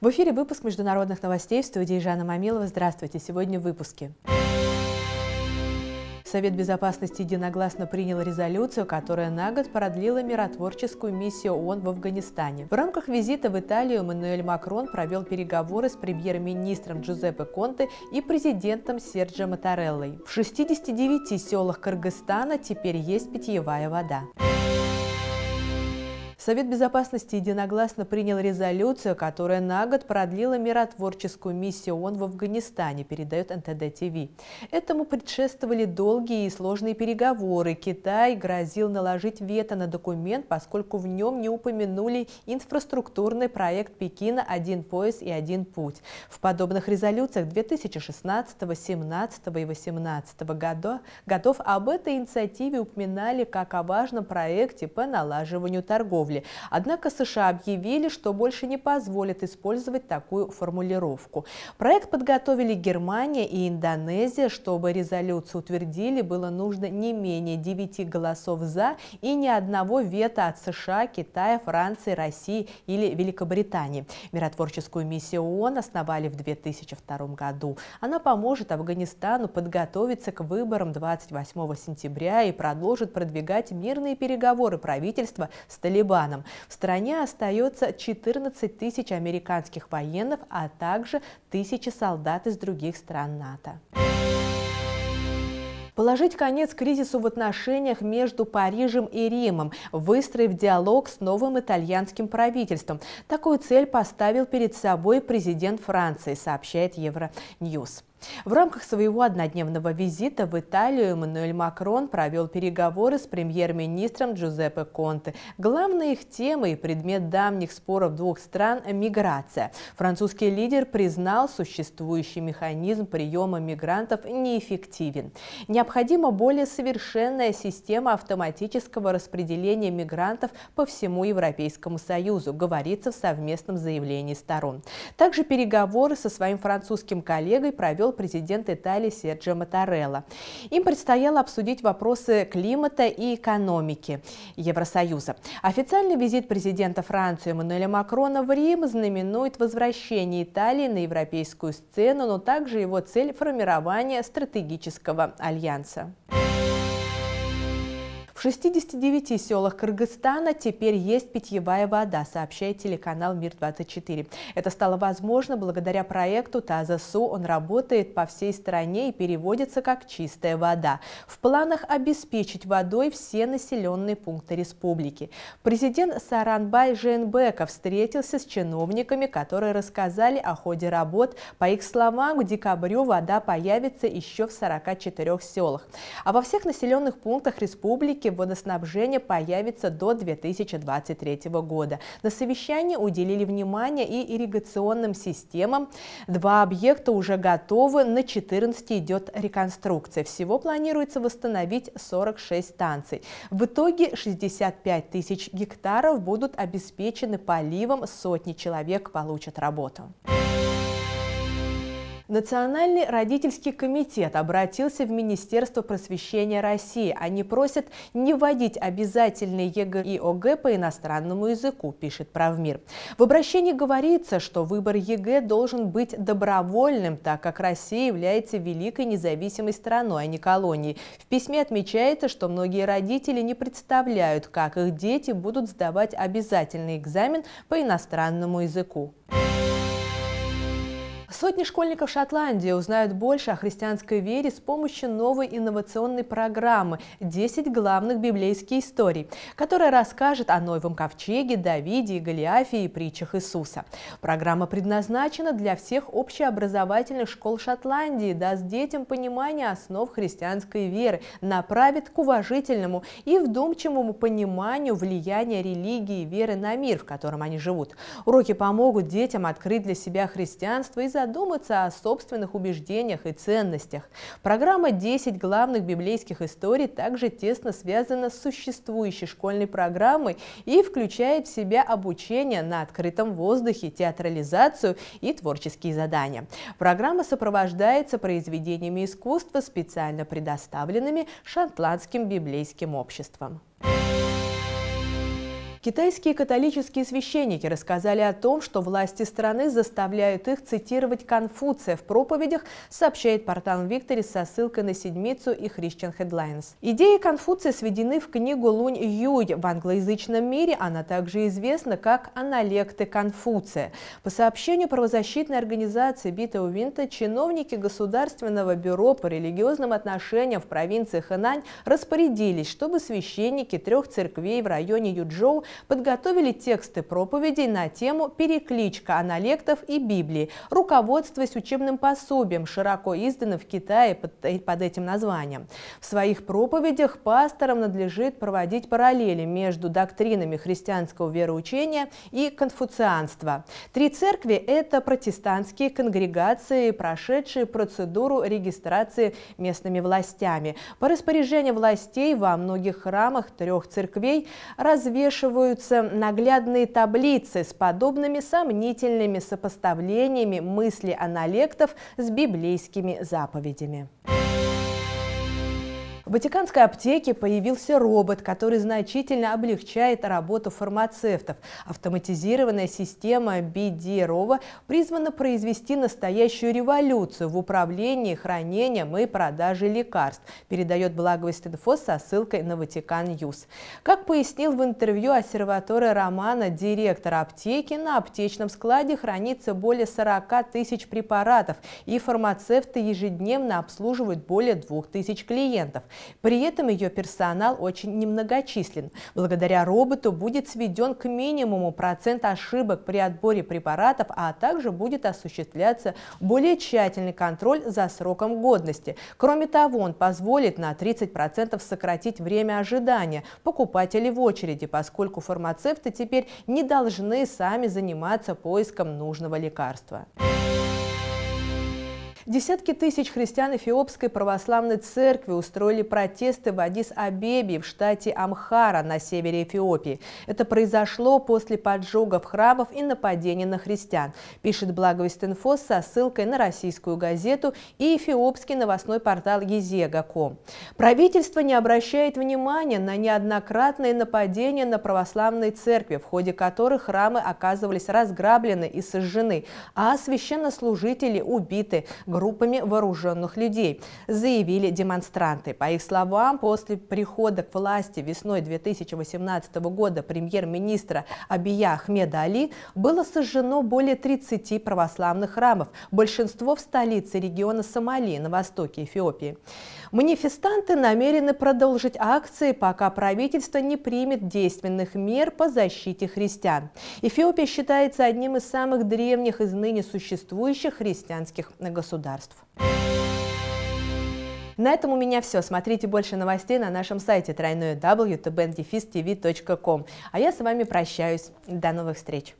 В эфире выпуск международных новостей в студии Жанна Мамилова. Здравствуйте. Сегодня в выпуске. Совет Безопасности единогласно принял резолюцию, которая на год продлила миротворческую миссию ООН в Афганистане. В рамках визита в Италию Мануэль Макрон провел переговоры с премьер-министром Джузеппе Конте и президентом Серджио Матареллой. В 69 селах Кыргызстана теперь есть питьевая вода. Совет Безопасности единогласно принял резолюцию, которая на год продлила миротворческую миссию ООН в Афганистане, передает НТД-ТВ. Этому предшествовали долгие и сложные переговоры. Китай грозил наложить вето на документ, поскольку в нем не упомянули инфраструктурный проект Пекина «Один пояс и один путь». В подобных резолюциях 2016, 2017 и 2018 года, годов об этой инициативе упоминали как о важном проекте по налаживанию торговли торговли. Однако США объявили, что больше не позволят использовать такую формулировку. Проект подготовили Германия и Индонезия. Чтобы резолюцию утвердили, было нужно не менее 9 голосов «за» и ни одного вето от США, Китая, Франции, России или Великобритании. Миротворческую миссию ООН основали в 2002 году. Она поможет Афганистану подготовиться к выборам 28 сентября и продолжит продвигать мирные переговоры правительства с Талибаном планом. В стране остается 14 тысяч американских военных, а также тысячи солдат из других стран НАТО. Положить конец кризису в отношениях между Парижем и Римом, выстроив диалог с новым итальянским правительством. Такую цель поставил перед собой президент Франции, сообщает Евроньюз. В рамках своего однодневного визита в Италию Эммануэль Макрон провел переговоры с премьер-министром Джузеппе Конте. Главной их темой и предмет давних споров двух стран – миграция. Французский лидер признал, существующий механизм приема мигрантов неэффективен. Необходима более совершенная система автоматического распределения мигрантов по всему Европейскому Союзу, говорится в совместном заявлении сторон. Также переговоры со своим французским коллегой провел провел президент Италии Серджио Матарелло. Им предстояло обсудить вопросы климата и экономики Евросоюза. Официальный визит президента Франции Эммануэля Макрона в Рим знаменует возвращение Италии на европейскую сцену, но также его цель формирования стратегического альянса. В 69 селах Кыргызстана теперь есть питьевая вода, сообщает телеканал Мир-24. Это стало возможно благодаря проекту ТАЗАСУ. Он работает по всей стране и переводится как «чистая вода». В планах обеспечить водой все населенные пункты республики. Президент Саранбай Женбеков встретился с чиновниками, которые рассказали о ходе работ. По их словам, к декабрю вода появится еще в 44 селах. А во всех населенных пунктах республики поддержки водоснабжения появится до 2023 года. На совещании уделили внимание и ирригационным системам. Два объекта уже готовы, на 14 идет реконструкция. Всего планируется восстановить 46 станций. В итоге 65 тысяч гектаров будут обеспечены поливом, сотни человек получат работу. Thank you Национальный родительский комитет обратился в Министерство просвещения России. Они просят не вводить обязательные ЕГЭ и ОГЭ по иностранному языку, пишет Правмир. В обращении говорится, что выбор ЕГЭ должен быть добровольным, так как Россия является великой независимой страной, а не колонией. В письме отмечается, что многие родители не представляют, как их дети будут сдавать обязательный экзамен по иностранному языку. Сотни школьников Шотландии узнают больше о христианской вере с помощью новой инновационной программы «10 главных библейских историй», которая расскажет о Новом Ковчеге, Давиде, Голиафе и притчах Иисуса. Программа предназначена для всех общеобразовательных школ Шотландии, даст детям понимание основ христианской веры, направит к уважительному и вдумчивому пониманию влияния религии и веры на мир, в котором они живут. Уроки помогут детям открыть для себя христианство и задуматься задуматься о собственных убеждениях и ценностях. Программа «10 главных библейских историй» также тесно связана с существующей школьной программой и включает в себя обучение на открытом воздухе, театрализацию и творческие задания. Программа сопровождается произведениями искусства, специально предоставленными Шотландским библейским обществом. Thank you Китайские католические священники рассказали о том, что власти страны заставляют их цитировать Конфуция в проповедях, сообщает портал Виктори со ссылкой на Седмицу и Christian Headlines. Идеи Конфуция сведены в книгу Лунь Юй. В англоязычном мире она также известна как «Аналекты Конфуция». По сообщению правозащитной организации Бита Увинта, чиновники Государственного бюро по религиозным отношениям в провинции Хэнань распорядились, чтобы священники трех церквей в районе Юджоу подготовили тексты проповедей на тему «Перекличка аналектов и Библии», руководствуясь учебным пособием, широко изданным в Китае под, э, под этим названием. В своих проповедях пасторам надлежит проводить параллели между доктринами христианского вероучения и конфуцианства. Три церкви – это протестантские конгрегации, прошедшие процедуру регистрации местными властями. По распоряжению властей во многих храмах трех церквей развешивают указываются наглядные таблицы с подобными сомнительными сопоставлениями мысли аналектов с библейскими заповедями. В Ватиканской аптеке появился робот, который значительно облегчает работу фармацевтов. Автоматизированная система BD-ROVA призвана произвести настоящую революцию в управлении, хранением и продаже лекарств, передает Благовест Инфо со ссылкой на Ватикан Юс. Как пояснил в интервью обсерваторы Романа директор аптеки, на аптечном складе хранится более 40 тысяч препаратов, и фармацевты ежедневно обслуживают более 2000 клиентов. При этом ее персонал очень немногочислен. Благодаря роботу будет сведен к минимуму процент ошибок при отборе препаратов, а также будет осуществляться более тщательный контроль за сроком годности. Кроме того, он позволит на 30% сократить время ожидания покупателей в очереди, поскольку фармацевты теперь не должны сами заниматься поиском нужного лекарства. Десятки тысяч христиан Эфиопской православной церкви устроили протесты в Адис-Абебе в штате Амхара на севере Эфиопии. Это произошло после поджогов храмов и нападений на христиан, пишет Благовест Инфо со ссылкой на российскую газету и эфиопский новостной портал Езега.ком. Правительство не обращает внимания на неоднократные нападения на православные церкви, в ходе которых храмы оказывались разграблены и сожжены, а священнослужители убиты, группами вооруженных людей, заявили демонстранты. По их словам, после прихода к власти весной 2018 года премьер-министра Абия Ахмеда Али было сожжено более 30 православных храмов, большинство в столице региона Сомали на востоке Эфиопии. Манифестанты намерены продолжить акции, пока правительство не примет действенных мер по защите христиан. Эфиопия считается одним из самых древних из ныне существующих христианских государств государств. На этом у меня все. Смотрите больше новостей на нашем сайте тройное www.tbndefistv.com. А я с вами прощаюсь. До новых встреч!